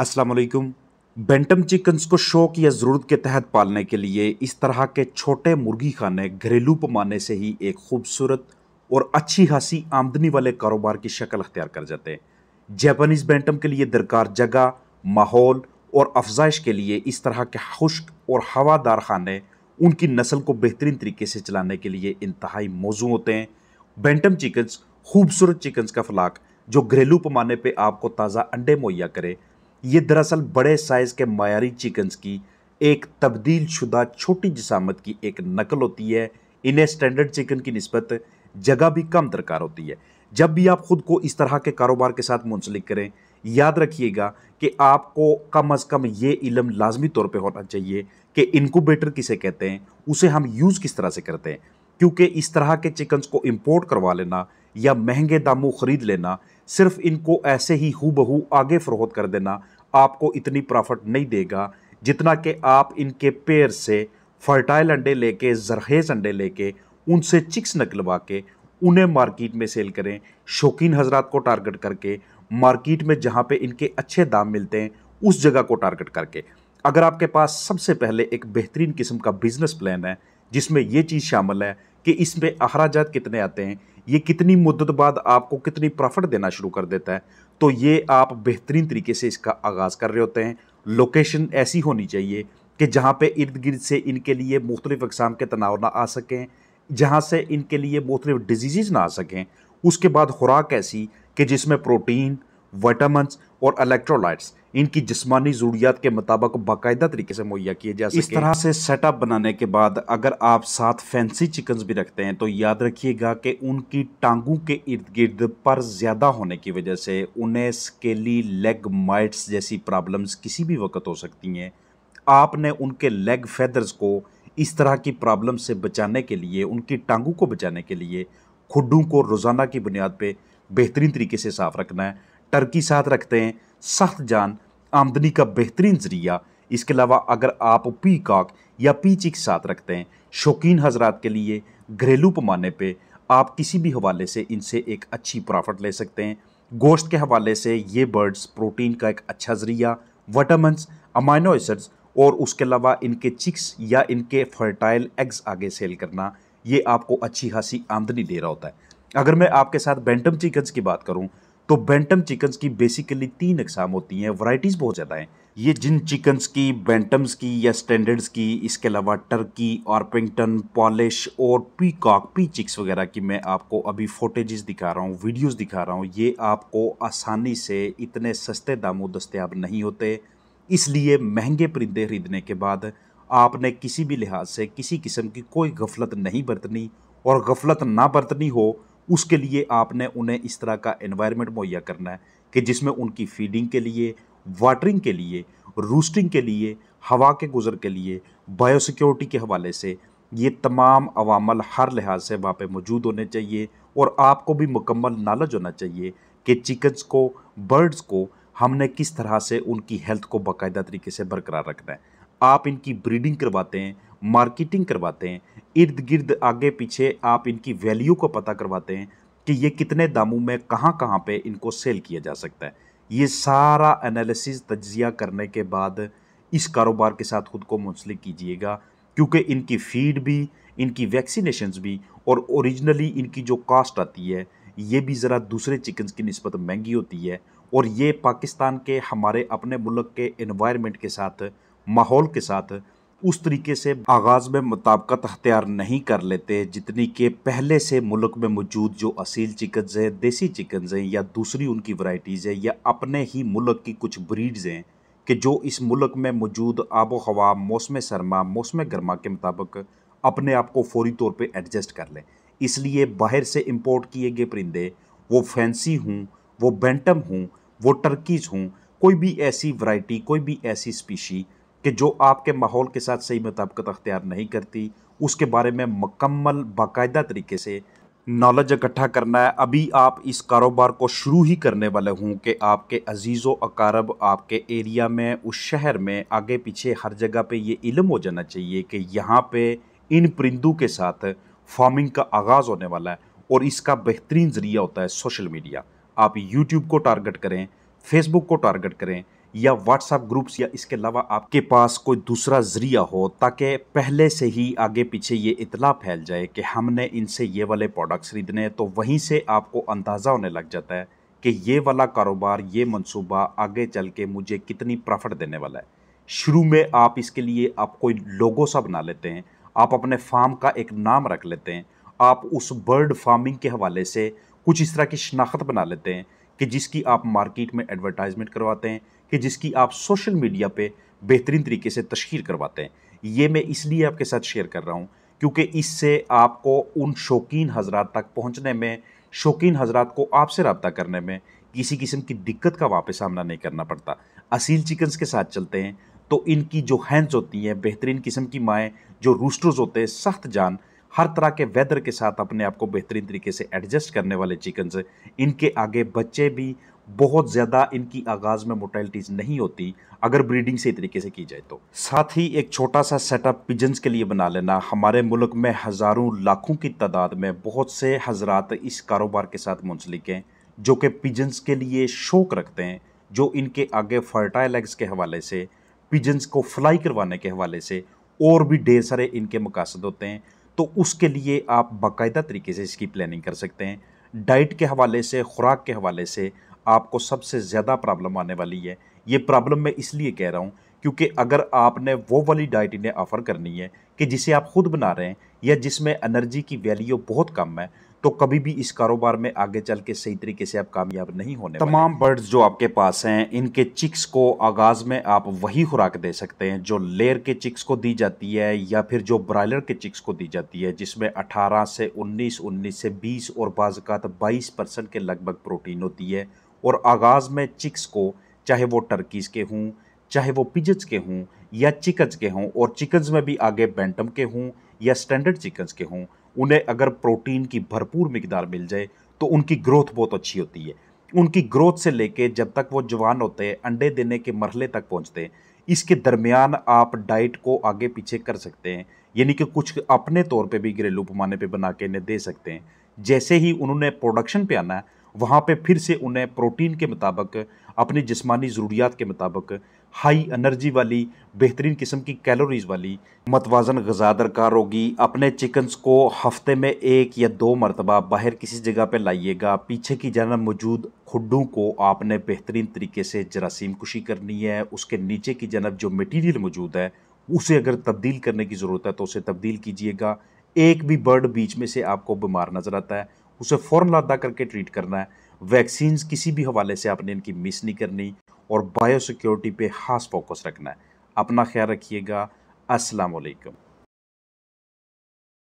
अस्सलाम वालेकुम bantam chickens को शौक या ज़रूरत के तहत पालने के लिए इस तरह के छोटे मुर्गी खाने घरेलू पैमाने से ही एक खूबसूरत और अच्छी खासी आमदनी वाले कारोबार की शक्ल अख्तियार कर जाते हैं जापानीज़ बेंटम के लिए दरकार जगह माहौल और अफजाइश के लिए इस तरह के खुश्क और हवादार खाने उनकी नस्ल को बेहतरीन तरीके से चलाने के लिए इंतहाई मौजू होते हैं बेंटम चिकन्स खूबसूरत चिकन्स का फलाक जो घरेलू पैमाने पर आपको ताज़ा अंडे मुहैया करे ये दरअसल बड़े साइज़ के मायारी चिकन्स की एक तब्दील शुदा छोटी जिसामत की एक नकल होती है इन्हें स्टैंडर्ड चिकन की नस्बत जगह भी कम दरकार होती है जब भी आप ख़ुद को इस तरह के कारोबार के साथ मुंसलिक करें याद रखिएगा कि आपको कम अज़ कम ये इलम लाजमी तौर पर होना चाहिए कि इनकोबेटर किसे कहते हैं उसे हम यूज़ किस तरह से करते हैं क्योंकि इस तरह के चिकन्स को इम्पोर्ट करवा लेना या महंगे दामों ख़रीद लेना सिर्फ इनको ऐसे ही हु बहू आगे फ़रोहत कर देना आपको इतनी प्रॉफिट नहीं देगा जितना कि आप इनके पेयर से फर्टाइल अंडे लेके जरहेज अंडे लेके उनसे चिक्स निकलवा के उन्हें मार्केट में सेल करें शौकीन हजरात को टारगेट करके मार्केट में जहाँ पे इनके अच्छे दाम मिलते हैं उस जगह को टारगेट करके अगर आपके पास सबसे पहले एक बेहतरीन किस्म का बिजनेस प्लान है जिसमें ये चीज़ शामिल है कि इसमें अखराज कितने आते हैं ये कितनी मुद्दत बाद आपको कितनी प्रॉफिट देना शुरू कर देता है तो ये आप बेहतरीन तरीके से इसका आगाज़ कर रहे होते हैं लोकेशन ऐसी होनी चाहिए कि जहाँ पे इर्द गिर्द से इनके लिए मुख्तलिफ़ अकसाम के तनाव ना आ सकें जहाँ से इनके लिए मुख्तलिफ डिजीज़ ना आ सकें उसके बाद खुराक ऐसी कि जिसमें प्रोटीन वाइटामस और इलेक्ट्रोलाइट्स इनकी जिसमानी जरूरियात के मुताबिक बाकायदा तरीके से मुहैया किए जा इस तरह से सेटअप बनाने के बाद अगर आप साथ फैंसी चिकन्स भी रखते हैं तो याद रखिएगा कि उनकी टांगों के इर्द गिर्द पर ज़्यादा होने की वजह से उन्हें स्केली लेग माइट्स जैसी प्रॉब्लम्स किसी भी वक्त हो सकती हैं आपने उनके लेग फेदर्स को इस तरह की प्रॉब्लम से बचाने के लिए उनकी टांगों को बचाने के लिए खुडों को रोज़ाना की बुनियाद पर बेहतरीन तरीके से साफ़ रखना है टर्की साथ रखते हैं सख्त जान आमदनी का बेहतरीन ज़रिया इसके अलावा अगर आप पी काक या पीची के साथ रखते हैं शौकीन हजरात के लिए घरेलू पैमाने पे आप किसी भी हवाले से इनसे एक अच्छी प्रॉफिट ले सकते हैं गोश्त के हवाले से ये बर्ड्स प्रोटीन का एक अच्छा ज़रिया वाटामस अमाइनो एसड्स और उसके अलावा इनके चिक्स या इनके फर्टाइल एग्स आगे सेल करना ये आपको अच्छी खासी आमदनी दे रहा होता है अगर मैं आपके साथ बेंटम चिकन्स की बात करूँ तो बेंटम चिकन्स की बेसिकली तीन अकसाम होती हैं वराइटीज़ बहुत ज़्यादा हैं ये जिन चिकन्स की बेंटम्स की या स्टैंडर्ड्स की इसके अलावा टर्की ऑर्पिंगटन पॉलिश और पी कॉक पी चिक्स वगैरह की मैं आपको अभी फोटेजेस दिखा रहा हूँ वीडियोस दिखा रहा हूँ ये आपको आसानी से इतने सस्ते दामों दस्तियाब नहीं होते इसलिए महंगे परिंदे खरीदने के बाद आपने किसी भी लिहाज से किसी किस्म की कोई गफलत नहीं बरतनी और गफलत ना बरतनी हो उसके लिए आपने उन्हें इस तरह का एनवायरनमेंट मुहैया करना है कि जिसमें उनकी फीडिंग के लिए वाटरिंग के लिए रूस्टिंग के लिए हवा के गुज़र के लिए बायोसिक्योरिटी के हवाले से ये तमाम अवामल हर लिहाज से वहाँ पर मौजूद होने चाहिए और आपको भी मुकम्मल नॉलेज होना चाहिए कि चिकन्स को बर्ड्स को हमने किस तरह से उनकी हेल्थ को बाकायदा तरीके से बरकरार रखना है आप इनकी ब्रीडिंग करवाते हैं मार्केटिंग करवाते हैं इर्द गिर्द आगे पीछे आप इनकी वैल्यू को पता करवाते हैं कि ये कितने दामों में कहाँ कहाँ पे इनको सेल किया जा सकता है ये सारा एनालिसिस तजिया करने के बाद इस कारोबार के साथ खुद को मुंसलिक कीजिएगा क्योंकि इनकी फीड भी इनकी वैक्सीनेशन भी और ओरिजिनली इनकी जो कास्ट आती है ये भी ज़रा दूसरे चिकन्स की नस्बत महंगी होती है और ये पाकिस्तान के हमारे अपने मुल्क के इन्वायरमेंट के साथ माहौल के साथ उस तरीके से आगाज़ में मुताबकत अख्तियार नहीं कर लेते जितनी के पहले से मुल्क में मौजूद जो असील चिकन्स हैं देसी चिकन्स हैं या दूसरी उनकी वराइटीज़ हैं या अपने ही मुल्क की कुछ ब्रीड्स हैं कि जो इस मुल्क में मौजूद आबो हवा मौसम सरमा मौसम गर्मा के मुताबिक अपने आप को फौरी तौर पर एडजस्ट कर लें इसलिए बाहर से इम्पोर्ट किए गए परिंदे वो फैंसी हों वो बेंटम हों वो टर्कीज़ हों कोई भी ऐसी वैरायटी कोई भी ऐसी स्पीशी कि जो आपके माहौल के साथ सही मुताबिकत अख्तियार नहीं करती उसके बारे में मकम्मल बाकायदा तरीके से नॉलेज इकट्ठा करना है अभी आप इस कारोबार को शुरू ही करने वाले हों कि आपके अजीज़ अकारब आपके एरिया में उस शहर में आगे पीछे हर जगह पे ये इलम हो जाना चाहिए कि यहाँ पे इन परिंदों के साथ फार्मिंग का आगाज़ होने वाला है और इसका बेहतरीन ज़रिया होता है सोशल मीडिया आप यूट्यूब को टारगेट करें फेसबुक को टारगेट करें या व्हाट्सएप ग्रुप्स या इसके अलावा आपके पास कोई दूसरा जरिया हो ताकि पहले से ही आगे पीछे ये इतला फैल जाए कि हमने इनसे ये वाले प्रोडक्ट्स खरीदने तो वहीं से आपको अंदाज़ा होने लग जाता है कि ये वाला कारोबार ये मनसूबा आगे चल के मुझे कितनी प्रॉफिट देने वाला है शुरू में आप इसके लिए आप कोई लोगो सा बना लेते हैं आप अपने फार्म का एक नाम रख लेते हैं आप उस बर्ड फार्मिंग के हवाले से कुछ इस तरह की शनाख्त बना लेते हैं कि जिसकी आप मार्केट में एडवर्टाइजमेंट करवाते हैं कि जिसकी आप सोशल मीडिया पे बेहतरीन तरीके से तशहर करवाते हैं ये मैं इसलिए आपके साथ शेयर कर रहा हूँ क्योंकि इससे आपको उन शौकीन हजरात तक पहुँचने में शौकीन हजरात को आपसे रबता करने में किसी किस्म की दिक्कत का वापस सामना नहीं करना पड़ता असील चिकन्स के साथ चलते हैं तो इनकी जो हैंड्स होती हैं बेहतरीन किस्म की माएँ जो रूस्टर्स होते हैं सख्त जान हर तरह के वेदर के साथ अपने आप को बेहतरीन तरीके से एडजस्ट करने वाले चिकन्स इनके आगे बच्चे भी बहुत ज़्यादा इनकी आगाज़ में मोटेलिटीज़ नहीं होती अगर ब्रीडिंग सही तरीके से की जाए तो साथ ही एक छोटा सा सेटअप पिजन्स के लिए बना लेना हमारे मुल्क में हज़ारों लाखों की तादाद में बहुत से हजरात इस कारोबार के साथ मुंसलिक हैं जो कि पिजन्स के लिए शौक रखते हैं जो इनके आगे फर्टाइल एग्स के हवाले से पिजन्स को फ्लाई करवाने के हवाले से और भी ढेर सारे इनके मकासद होते हैं तो उसके लिए आप बाकायदा तरीके से इसकी प्लानिंग कर सकते हैं डाइट के हवाले से खुराक के हवाले से आपको सबसे ज़्यादा प्रॉब्लम आने वाली है ये प्रॉब्लम मैं इसलिए कह रहा हूँ क्योंकि अगर आपने वो वाली डाइट इन्हें ऑफ़र करनी है कि जिसे आप खुद बना रहे हैं या जिसमें एनर्जी की वैल्यू बहुत कम है तो कभी भी इस कारोबार में आगे चल के सही तरीके से आप कामयाब नहीं होने तमाम बर्ड्स जो आपके पास हैं इनके चिक्स को आगाज़ में आप वही खुराक दे सकते हैं जो लेयर के चिक्स को दी जाती है या फिर जो ब्रायलर के चिक्स को दी जाती है जिसमें 18 से 19, 19 से 20 और बाज़ात 22 परसेंट के लगभग प्रोटीन होती है और आगाज़ में चिक्स को चाहे वो टर्कीज़ के हों चाहे वो पिजज के हों या चिकन्स के हों और चिकन्स में भी आगे बैंटम के हों या स्टैंडर्ड चिकन्स के हों उन्हें अगर प्रोटीन की भरपूर मकदार मिल जाए तो उनकी ग्रोथ बहुत अच्छी होती है उनकी ग्रोथ से लेके जब तक वो जवान होते हैं अंडे देने के मरहले तक पहुँचते हैं इसके दरमियान आप डाइट को आगे पीछे कर सकते हैं यानी कि कुछ अपने तौर पे भी घरेलू पैमाने पे बना के इन्हें दे सकते हैं जैसे ही उन्होंने प्रोडक्शन पे आना है वहाँ पे फिर से उन्हें प्रोटीन के मुताबिक अपनी जिस्मानी ज़रूरियात के मुताबिक हाई एनर्जी वाली बेहतरीन किस्म की कैलोरीज़ वाली मतवाजन गज़ा दरकार होगी अपने चिकन्स को हफ्ते में एक या दो मरतबा बाहर किसी जगह पर लाइएगा पीछे की जानब मौजूद खुडों को आपने बेहतरीन तरीके से जरासीम कुशी करनी है उसके नीचे की जनब जो मटीरियल मौजूद है उसे अगर तब्दील करने की ज़रूरत है तो उसे तब्दील कीजिएगा एक भी बर्ड बीच में से आपको बीमार नज़र आता है उसे फ़ौरन लादा करके ट्रीट करना है वैक्सीन किसी भी हवाले से आपने इनकी मिस नहीं करनी और बायोसिक्योरिटी पे खास फोकस रखना है अपना ख्याल रखिएगा असलकम